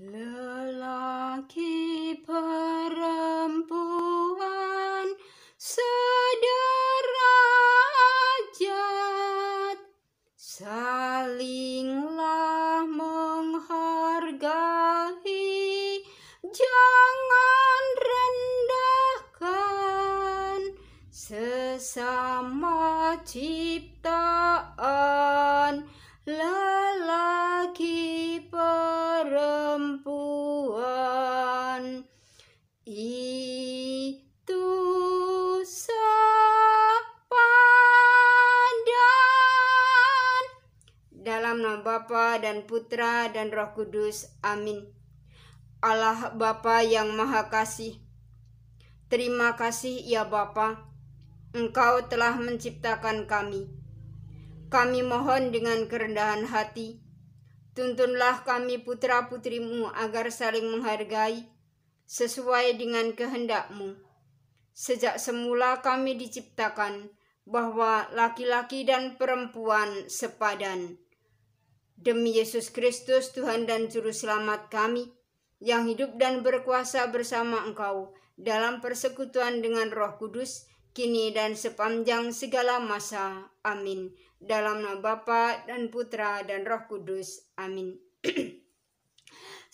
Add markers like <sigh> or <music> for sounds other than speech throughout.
Le long Bapa dan Putra dan Roh Kudus. Amin. Allah Bapa yang Maha Kasih, terima kasih ya Bapa, Engkau telah menciptakan kami. Kami mohon dengan kerendahan hati, tuntunlah kami putra-putrimu agar saling menghargai sesuai dengan kehendakmu. Sejak semula kami diciptakan, bahwa laki-laki dan perempuan sepadan. Demi Yesus Kristus Tuhan dan Juru Selamat kami, yang hidup dan berkuasa bersama engkau dalam persekutuan dengan roh kudus, kini dan sepanjang segala masa. Amin. Dalam nama Bapa dan Putra dan Roh Kudus. Amin. <clears throat>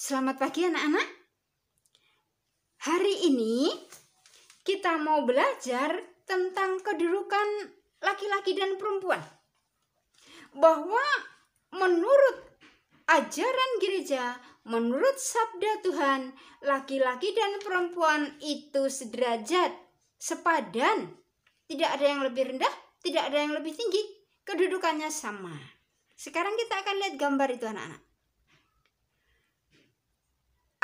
Selamat pagi anak-anak. Hari ini kita mau belajar tentang kedudukan laki-laki dan perempuan. Bahwa menurut ajaran gereja, menurut sabda Tuhan, laki-laki dan perempuan itu sederajat, sepadan. Tidak ada yang lebih rendah, tidak ada yang lebih tinggi. Kedudukannya sama. Sekarang kita akan lihat gambar itu anak-anak.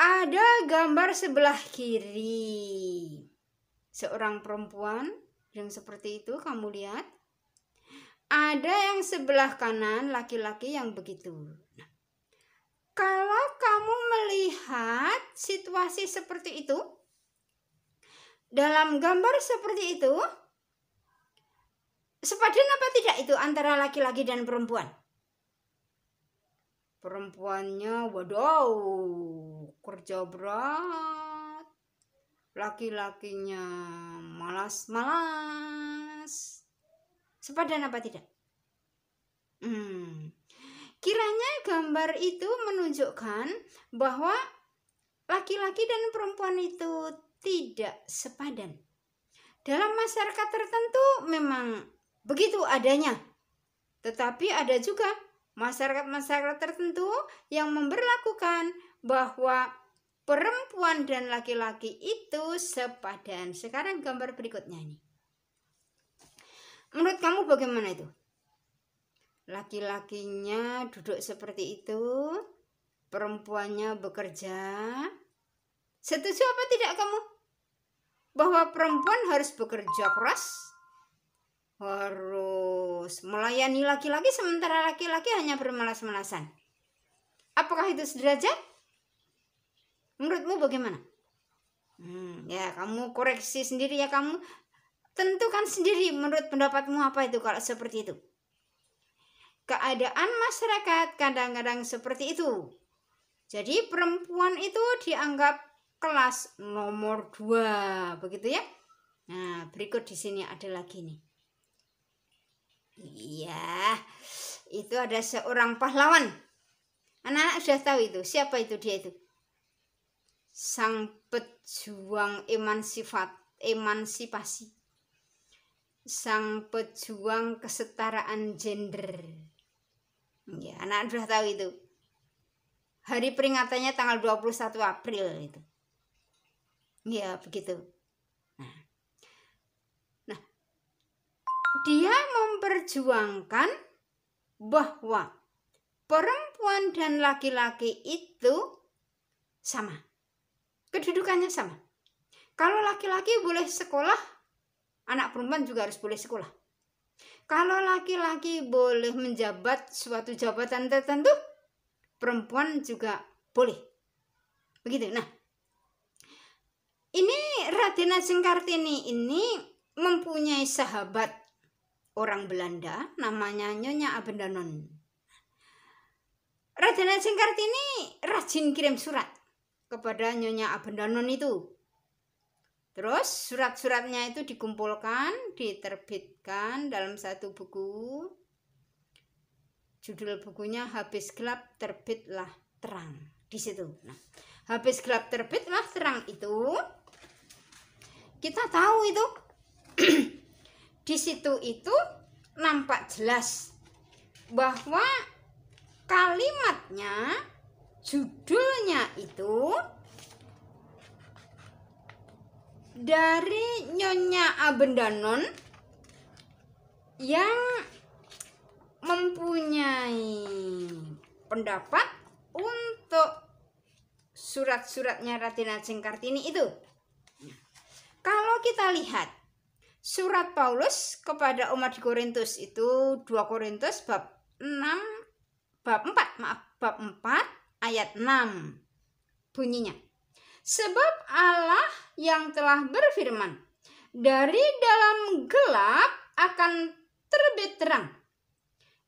Ada gambar sebelah kiri. Seorang perempuan yang seperti itu kamu lihat ada yang sebelah kanan laki-laki yang begitu. Nah, kalau kamu melihat situasi seperti itu, dalam gambar seperti itu, sepadan apa tidak itu antara laki-laki dan perempuan? Perempuannya, waduh, kerja berat. Laki-lakinya malas-malas Sepadan apa tidak? Hmm. Kiranya gambar itu menunjukkan bahwa laki-laki dan perempuan itu tidak sepadan. Dalam masyarakat tertentu memang begitu adanya. Tetapi ada juga masyarakat-masyarakat tertentu yang memberlakukan bahwa perempuan dan laki-laki itu sepadan. Sekarang gambar berikutnya ini menurut kamu bagaimana itu laki-lakinya duduk seperti itu perempuannya bekerja setuju apa tidak kamu bahwa perempuan harus bekerja keras harus melayani laki-laki sementara laki-laki hanya bermalas-malasan apakah itu sederajat menurutmu bagaimana hmm, ya kamu koreksi sendiri ya kamu Tentukan sendiri menurut pendapatmu apa itu kalau seperti itu. Keadaan masyarakat kadang-kadang seperti itu. Jadi perempuan itu dianggap kelas nomor dua begitu ya. Nah, berikut di sini ada lagi nih. Iya, itu ada seorang pahlawan. Anak-anak sudah tahu itu, siapa itu dia itu? Sang pejuang emansifat emansipasi sang pejuang kesetaraan gender. Ya, anak sudah tahu itu. Hari peringatannya tanggal 21 April itu. Ya, begitu. Nah. nah dia memperjuangkan bahwa perempuan dan laki-laki itu sama. Kedudukannya sama. Kalau laki-laki boleh sekolah anak perempuan juga harus boleh sekolah. Kalau laki-laki boleh menjabat suatu jabatan tertentu, perempuan juga boleh. Begitu. Nah, ini Raden Ajeng Kartini ini mempunyai sahabat orang Belanda namanya Nyonya Abendanon. Raden Ajeng Kartini rajin kirim surat kepada Nyonya Abendanon itu Terus surat-suratnya itu dikumpulkan, diterbitkan dalam satu buku. Judul bukunya Habis Gelap Terbitlah Terang. Di situ. Nah, habis gelap terbitlah terang itu kita tahu itu <clears throat> di situ itu nampak jelas bahwa kalimatnya judulnya itu dari Nyonya Abendanon yang mempunyai pendapat untuk surat-suratnya Raden Ajeng Kartini itu. Kalau kita lihat surat Paulus kepada umat di Korintus itu 2 Korintus bab 6 bab 4 maaf bab 4 ayat 6 bunyinya Sebab Allah yang telah berfirman, "Dari dalam gelap akan terbit terang."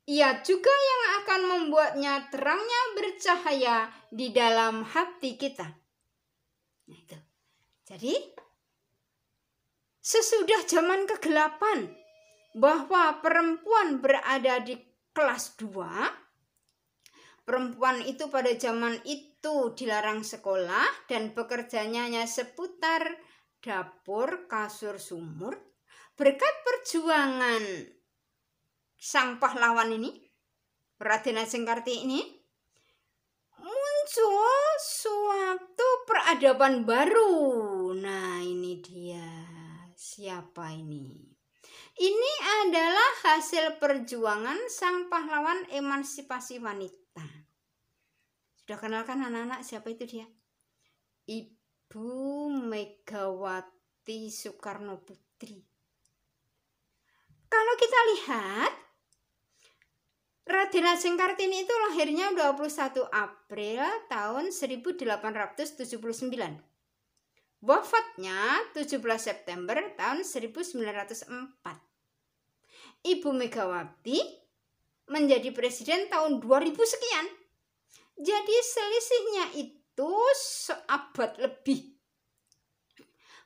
Ia juga yang akan membuatnya terangnya bercahaya di dalam hati kita. Nah, itu. Jadi, sesudah zaman kegelapan bahwa perempuan berada di kelas 2, perempuan itu pada zaman itu dilarang sekolah dan pekerjaannya hanya seputar dapur, kasur, sumur. Berkat perjuangan sang pahlawan ini, Raden Ajeng Kartini ini, muncul suatu peradaban baru. Nah, ini dia. Siapa ini? Ini adalah hasil perjuangan sang pahlawan emansipasi wanita. Sudah kenalkan anak-anak siapa itu dia? Ibu Megawati Soekarno Putri. Kalau kita lihat Raden Ajeng Kartini itu lahirnya 21 April tahun 1879 Wafatnya 17 September tahun 1904. Ibu Megawati menjadi presiden tahun 2000 sekian. Jadi selisihnya itu seabad lebih.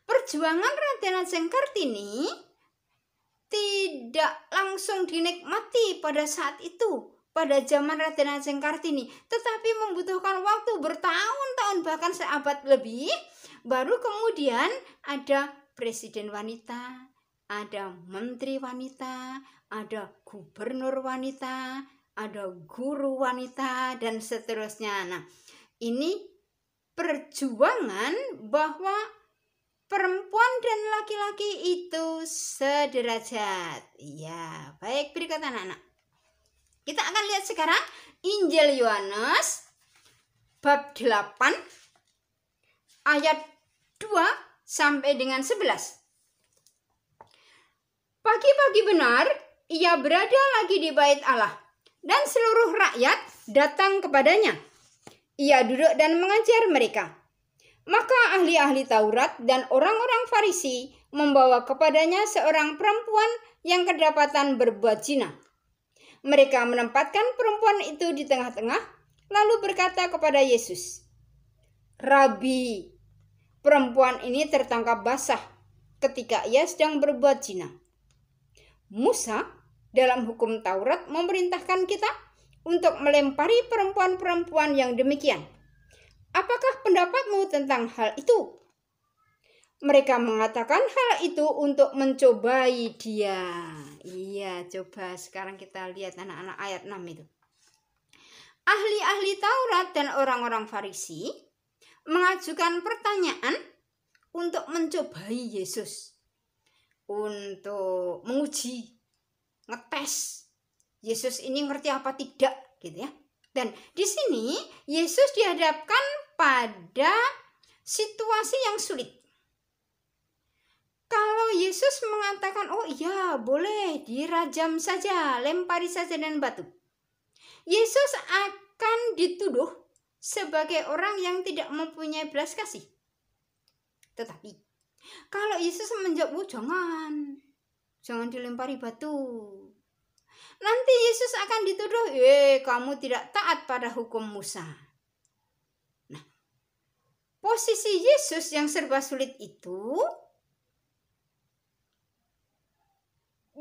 Perjuangan Raden Ajeng Kartini tidak langsung dinikmati pada saat itu, pada zaman Raden Ajeng Kartini, tetapi membutuhkan waktu bertahun-tahun bahkan seabad lebih Baru kemudian ada presiden wanita, ada menteri wanita, ada gubernur wanita, ada guru wanita, dan seterusnya. Nah, ini perjuangan bahwa perempuan dan laki-laki itu sederajat. Ya, baik berikut anak-anak. Kita akan lihat sekarang Injil Yohanes bab 8 ayat 2 sampai dengan 11. Pagi-pagi benar, ia berada lagi di bait Allah, dan seluruh rakyat datang kepadanya. Ia duduk dan mengajar mereka. Maka ahli-ahli Taurat dan orang-orang Farisi membawa kepadanya seorang perempuan yang kedapatan berbuat zina. Mereka menempatkan perempuan itu di tengah-tengah, lalu berkata kepada Yesus, "Rabi, Perempuan ini tertangkap basah ketika ia sedang berbuat zina. Musa dalam hukum Taurat memerintahkan kita untuk melempari perempuan-perempuan yang demikian. Apakah pendapatmu tentang hal itu? Mereka mengatakan hal itu untuk mencobai dia. Iya, coba sekarang kita lihat anak-anak ayat 6 itu. Ahli-ahli Taurat dan orang-orang Farisi mengajukan pertanyaan untuk mencobai Yesus, untuk menguji, ngetes Yesus ini ngerti apa tidak gitu ya. Dan di sini Yesus dihadapkan pada situasi yang sulit. Kalau Yesus mengatakan, "Oh iya, boleh dirajam saja, lempari saja dengan batu." Yesus akan dituduh sebagai orang yang tidak mempunyai belas kasih. Tetapi kalau Yesus menjawab, oh, jangan, jangan dilempari batu. Nanti Yesus akan dituduh, eh kamu tidak taat pada hukum Musa. Nah, posisi Yesus yang serba sulit itu,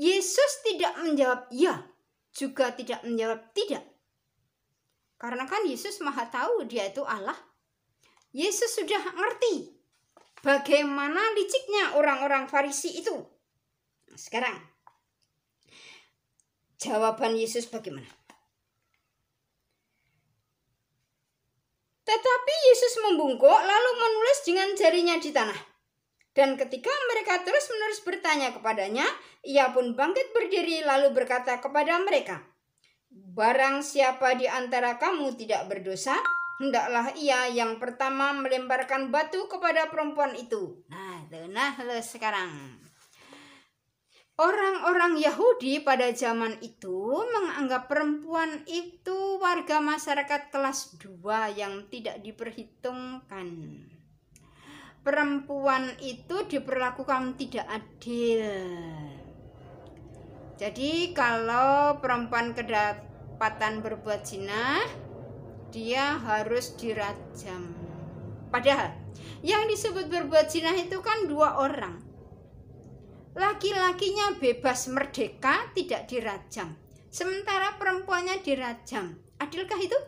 Yesus tidak menjawab ya, juga tidak menjawab tidak karena kan Yesus maha tahu dia itu Allah. Yesus sudah ngerti bagaimana liciknya orang-orang Farisi itu. Sekarang, jawaban Yesus bagaimana? Tetapi Yesus membungkuk lalu menulis dengan jarinya di tanah. Dan ketika mereka terus-menerus bertanya kepadanya, ia pun bangkit berdiri lalu berkata kepada mereka, Barang siapa di antara kamu tidak berdosa, hendaklah ia yang pertama melemparkan batu kepada perempuan itu. Nah, nah sekarang. Orang-orang Yahudi pada zaman itu menganggap perempuan itu warga masyarakat kelas 2 yang tidak diperhitungkan. Perempuan itu diperlakukan tidak adil. Jadi kalau perempuan kedapatan berbuat zina, dia harus dirajam. Padahal yang disebut berbuat zina itu kan dua orang. Laki-lakinya bebas merdeka, tidak dirajam. Sementara perempuannya dirajam. Adilkah itu?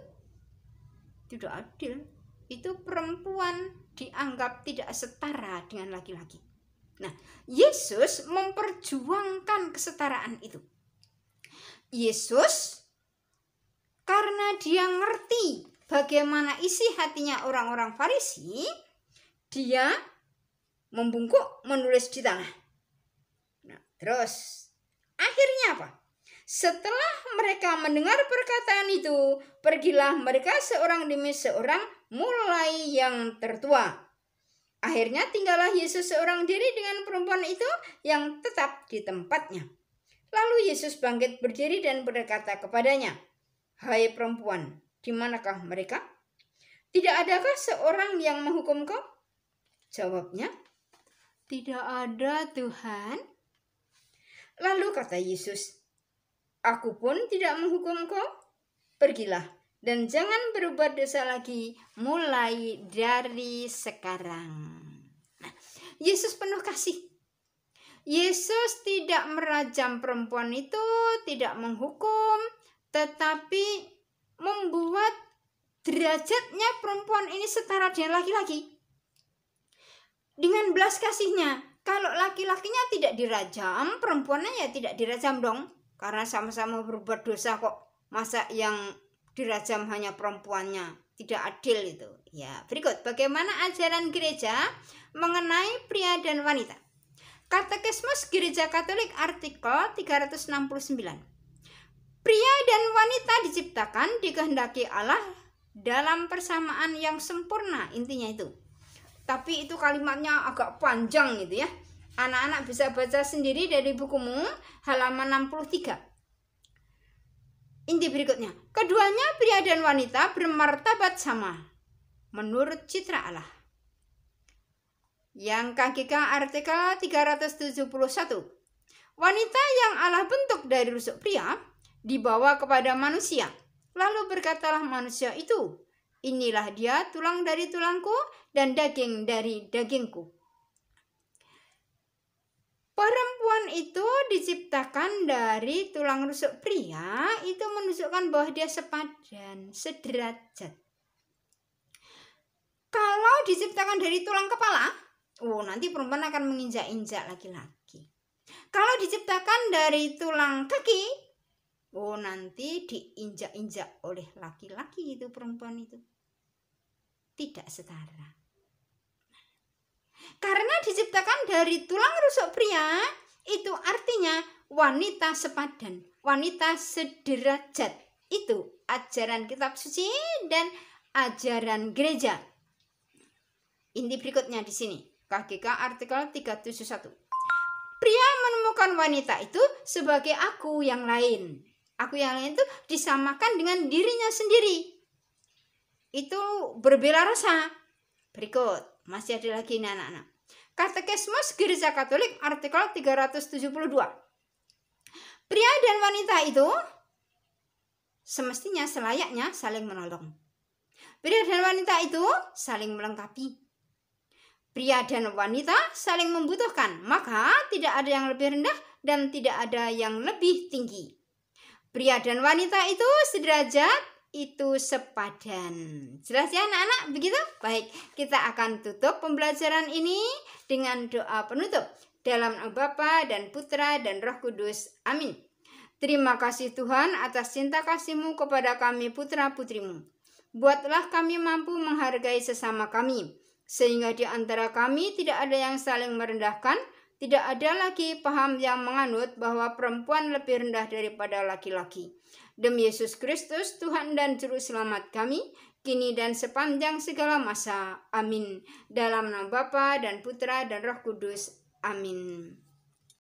Tidak adil. Itu perempuan dianggap tidak setara dengan laki-laki. Nah, Yesus memperjuangkan kesetaraan itu. Yesus karena dia ngerti bagaimana isi hatinya orang-orang Farisi, dia membungkuk menulis di tanah. Nah, terus akhirnya apa? Setelah mereka mendengar perkataan itu, pergilah mereka seorang demi seorang mulai yang tertua Akhirnya tinggallah Yesus seorang diri dengan perempuan itu yang tetap di tempatnya. Lalu Yesus bangkit berdiri dan berkata kepadanya, Hai perempuan, di manakah mereka? Tidak adakah seorang yang menghukum kau? Jawabnya, Tidak ada Tuhan. Lalu kata Yesus, Aku pun tidak menghukum kau. Pergilah, dan jangan berbuat dosa lagi mulai dari sekarang. Nah, Yesus penuh kasih. Yesus tidak merajam perempuan itu, tidak menghukum, tetapi membuat derajatnya perempuan ini setara dengan laki-laki. Dengan belas kasihnya, kalau laki-lakinya tidak dirajam, perempuannya ya tidak dirajam dong. Karena sama-sama berbuat dosa kok. Masa yang dirajam hanya perempuannya. Tidak adil itu. Ya, berikut bagaimana ajaran gereja mengenai pria dan wanita. Katekismus Gereja Katolik artikel 369. Pria dan wanita diciptakan dikehendaki Allah dalam persamaan yang sempurna, intinya itu. Tapi itu kalimatnya agak panjang gitu ya. Anak-anak bisa baca sendiri dari bukumu halaman 63. Inti berikutnya, keduanya pria dan wanita bermartabat sama menurut citra Allah. Yang KGK artikel 371, wanita yang Allah bentuk dari rusuk pria dibawa kepada manusia. Lalu berkatalah manusia itu, inilah dia tulang dari tulangku dan daging dari dagingku. Perempuan itu diciptakan dari tulang rusuk pria itu menunjukkan bahwa dia sepadan, sederajat. Kalau diciptakan dari tulang kepala, oh nanti perempuan akan menginjak-injak laki-laki. Kalau diciptakan dari tulang kaki, oh nanti diinjak-injak oleh laki-laki itu perempuan itu. Tidak setara. Karena diciptakan dari tulang rusuk pria, itu artinya wanita sepadan, wanita sederajat. Itu ajaran kitab suci dan ajaran gereja. Inti berikutnya di sini, KGK artikel 371. Pria menemukan wanita itu sebagai aku yang lain. Aku yang lain itu disamakan dengan dirinya sendiri. Itu berbela rasa. Berikut. Masih ada lagi ini anak-anak. Katekismus Gereja Katolik artikel 372. Pria dan wanita itu semestinya selayaknya saling menolong. Pria dan wanita itu saling melengkapi. Pria dan wanita saling membutuhkan, maka tidak ada yang lebih rendah dan tidak ada yang lebih tinggi. Pria dan wanita itu sederajat itu sepadan. Jelas ya anak-anak begitu? Baik, kita akan tutup pembelajaran ini dengan doa penutup. Dalam nama Bapa dan Putra dan Roh Kudus. Amin. Terima kasih Tuhan atas cinta kasihmu kepada kami putra-putrimu. Buatlah kami mampu menghargai sesama kami, sehingga di antara kami tidak ada yang saling merendahkan, tidak ada lagi paham yang menganut bahwa perempuan lebih rendah daripada laki-laki. Demi Yesus Kristus, Tuhan dan Juru Selamat kami, kini dan sepanjang segala masa. Amin. Dalam nama Bapa dan Putra dan Roh Kudus. Amin.